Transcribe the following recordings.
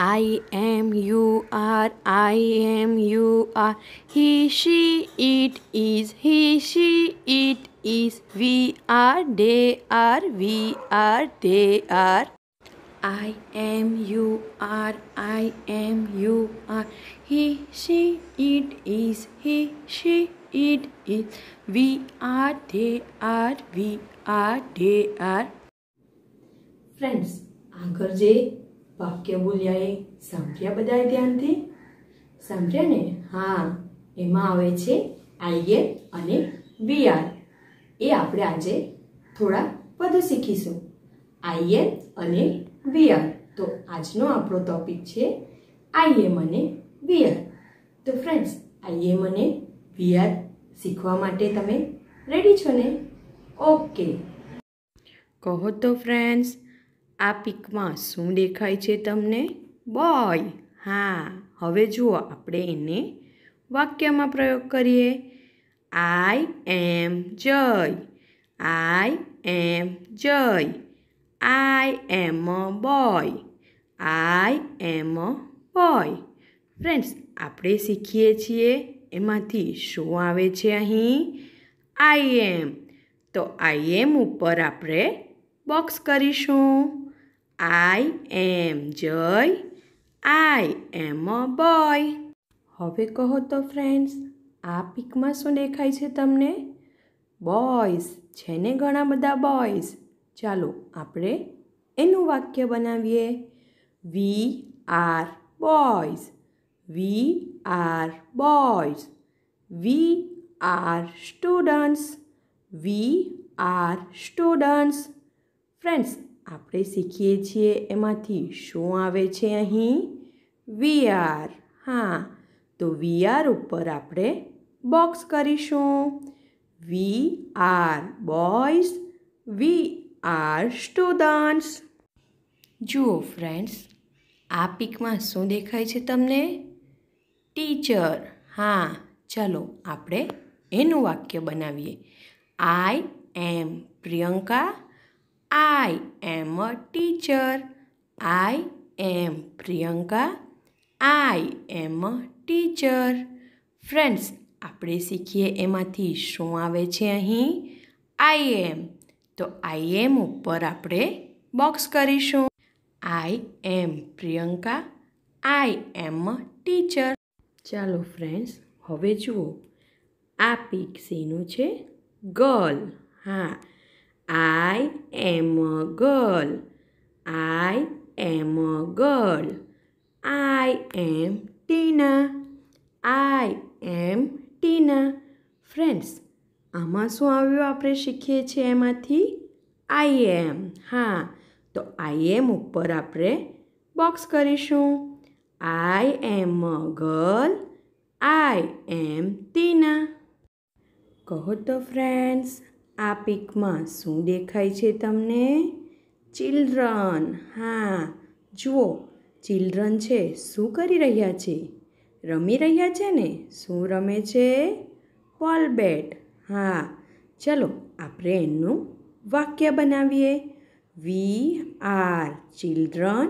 I am, you are, I am, you are. He, she, it is, he, she, it is. We are, they are, we are, they are. I am, you are, I am, you are. He, she, it is, he, she, it is. We are, they are, we are, they are. Friends, આગળ વાક્ય બોલ્યા એ સાંભળ્યા બધાએ ધ્યાનથી સાંભળ્યા ને હા એમાં આવે છે આઈએ અને વીઆર એ આપણે આજે થોડા વધુ શીખીશું આઈએ અને વીઆર તો આજનો આપણો ટોપિક છે આઈએમ અને વીઆર તો ફ્રેન્ડ્સ આઈએમ અને વીઆર શીખવા માટે તમે રેડી છો ને ઓકે કહો તો ફ્રેન્ડ્સ આ પિકમાં શું દેખાય છે તમને બોય હા હવે જુઓ આપણે એને વાક્યમાં પ્રયોગ કરીએ આઈ am Jay I am Jay I am a boy I am a boy friends આપણે શીખીએ છીએ એમાંથી શું આવે છે અહીં આઈ એમ તો આઈ એમ ઉપર આપણે બોક્સ કરીશું I am Jay I am a boy હવે કહો તો ફ્રેન્ડ્સ આ પિકમાં શું દેખાય છે તમને બોયઝ છે ને ઘણા બધા બોયઝ ચાલો આપણે એનું વાક્ય બનાવીએ we are boys we are boys we are students we are students friends આપણે શીખીએ છીએ એમાંથી શું આવે છે અહીં વીઆર હા તો વીઆર ઉપર આપણે બોક્સ કરીશું we are boys we are students જુઓ ફ્રેન્ડ્સ આ પિકમાં શું દેખાય છે તમને ટીચર હા ચાલો આપણે એનું વાક્ય બનાવીએ I am Priyanka I am a teacher I am Priyanka I am a teacher friends આપણે શીખીએ એમાંથી શું આવે છે અહીં આઈ એમ તો આઈ એમ ઉપર આપણે બોક્સ કરીશું I am Priyanka I am a teacher ચાલો ફ્રેન્ડ્સ હવે જુઓ આ પીક છે ગર્લ હા I am a girl I am a girl I am Tina I am Tina friends આમાં શું આવ્યું આપણે શીખીએ છીએ એમાંથી આઈ એમ હા તો આઈ એમ ઉપર આપણે બોક્સ કરીશું I am a girl I am ટીના કહો તો ફ્રેન્ડ્સ આ પિકમાં શું દેખાય છે તમને ચિલ્ડ્રન હા જુઓ ચિલ્ડ્રન છે શું કરી રહ્યા છે રમી રહ્યા છે ને શું રમે છે બોલ બેટ હા ચલો આપણે એનું વાક્ય બનાવીએ we are children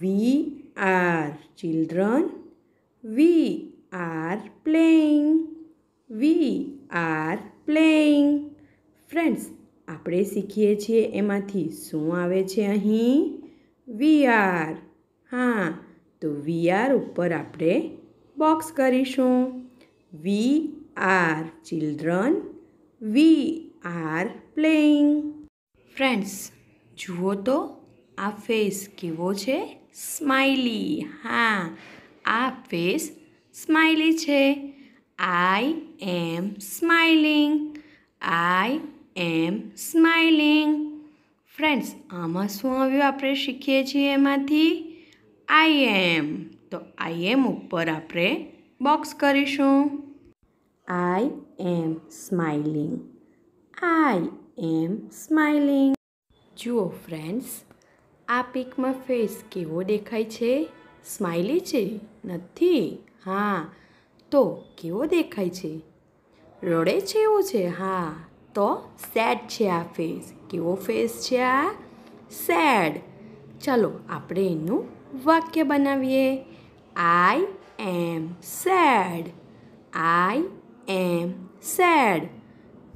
we are children we are playing we are playing friends આપણે શીખીએ છીએ એમાંથી શું આવે છે અહીં વીઆર હા તો વીઆર ઉપર આપણે બોક્સ કરીશું we are children we are playing friends જુઓ તો આ ફેસ કેવો છે સ્માઈલી હા આ ફેસ સ્માઇલી છે I am smiling I am smiling friends આમાં શું આવ્યું આપણે શીખીએ છીએ એમાંથી આઈ એમ તો આઈ એમ ઉપર આપણે બોક્સ કરીશું I am smiling I am smiling જુઓ ફ્રેન્ડ્સ આ પિકમાં ફેસ કેવો દેખાય છે સ્માઇલી છે નથી હા તો કેવો દેખાય છે રડે છે એવું છે હા તો સેડ છે આ ફેસ કેવો ફેસ છે આ સેડ ચાલો આપણે એનું વાક્ય બનાવીએ I am sad I am sad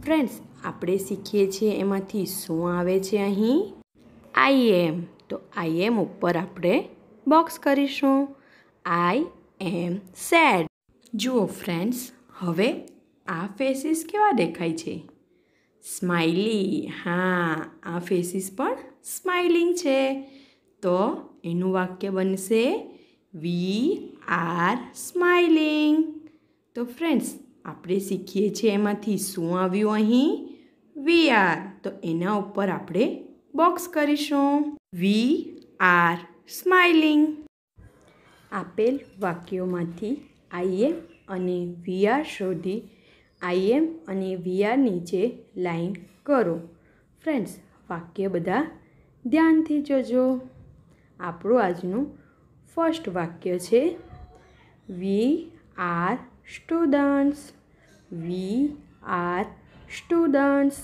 friends આપણે શીખીએ છીએ એમાંથી શું આવે છે અહીં આઈ એમ તો આઈ એમ ઉપર આપણે બોક્સ કરીશું આઈ એમ સેડ જુઓ ફ્રેન્ડ્સ હવે આ ફેસીસ કેવા દેખાય છે સ્માઇલી હા આ ફેસીસ પણ સ્માઇલિંગ છે તો એનું વાક્ય બનશે વી આર સ્માઇલિંગ તો ફ્રેન્ડ્સ આપણે શીખીએ છીએ એમાંથી શું આવ્યું અહીં વી આર તો એના ઉપર આપણે બોક્સ કરીશું વી આર સ્માઇલિંગ આપેલ વાક્યોમાંથી આઈએ અને વી આર શોધી આઈ એમ અને વી આર નીચે લાઈન કરો ફ્રેન્ડ્સ વાક્ય બધા ધ્યાનથી જજો આપણું આજનું ફર્સ્ટ વાક્ય છે we are students we are students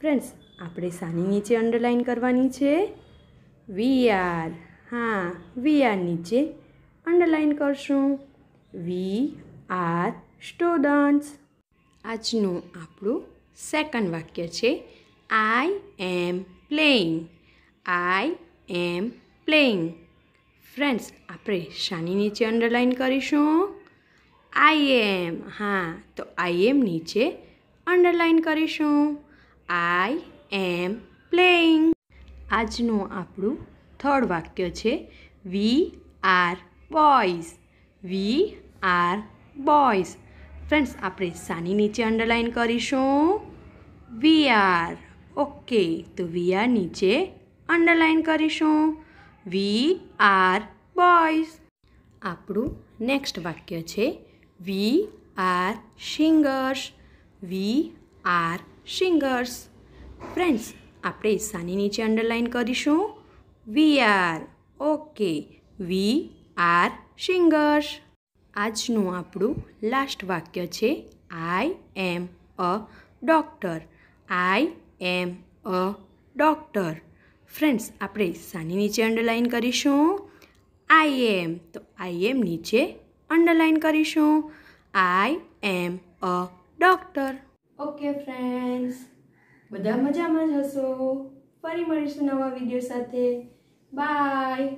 friends આપણે સાની નીચે અંડરલાઈન કરવાની છે વી આર હા વી આર નીચે અંડરલાઈન કરશું વી આર સ્ટુડન્ટ્સ આજનું આપણું સેકન્ડ વાક્ય છે I am playing I am playing friends આપણે શાની નીચે અંડરલાઇન કરીશું આઈ એમ હા તો આઈ એમ નીચે અંડરલાઇન કરીશું આઈ એમ પ્લેઇંગ આજનું આપણું થર્ડ વાક્ય છે we are boys we are boys friends આપણે સાની નીચે અંડરલાઇન કરીશું વી આર ઓકે તો વી આર નીચે અંડરલાઇન કરીશું વી આર બોયઝ આપણું નેક્સ્ટ વાક્ય છે we are singers we are singers friends આપણે સાની નીચે અંડરલાઇન કરીશું we are okay we are singers આજનું આપણું લાસ્ટ વાક્ય છે I am a doctor I am a doctor friends આપણે સાની નીચે અંડરલાઇન કરીશું આઈ એમ તો આઈ એમ નીચે અંડરલાઇન કરીશું I am a doctor okay friends બધા મજામાં જ હશો ફરી મળીશું નવા વિડીયો સાથે બાય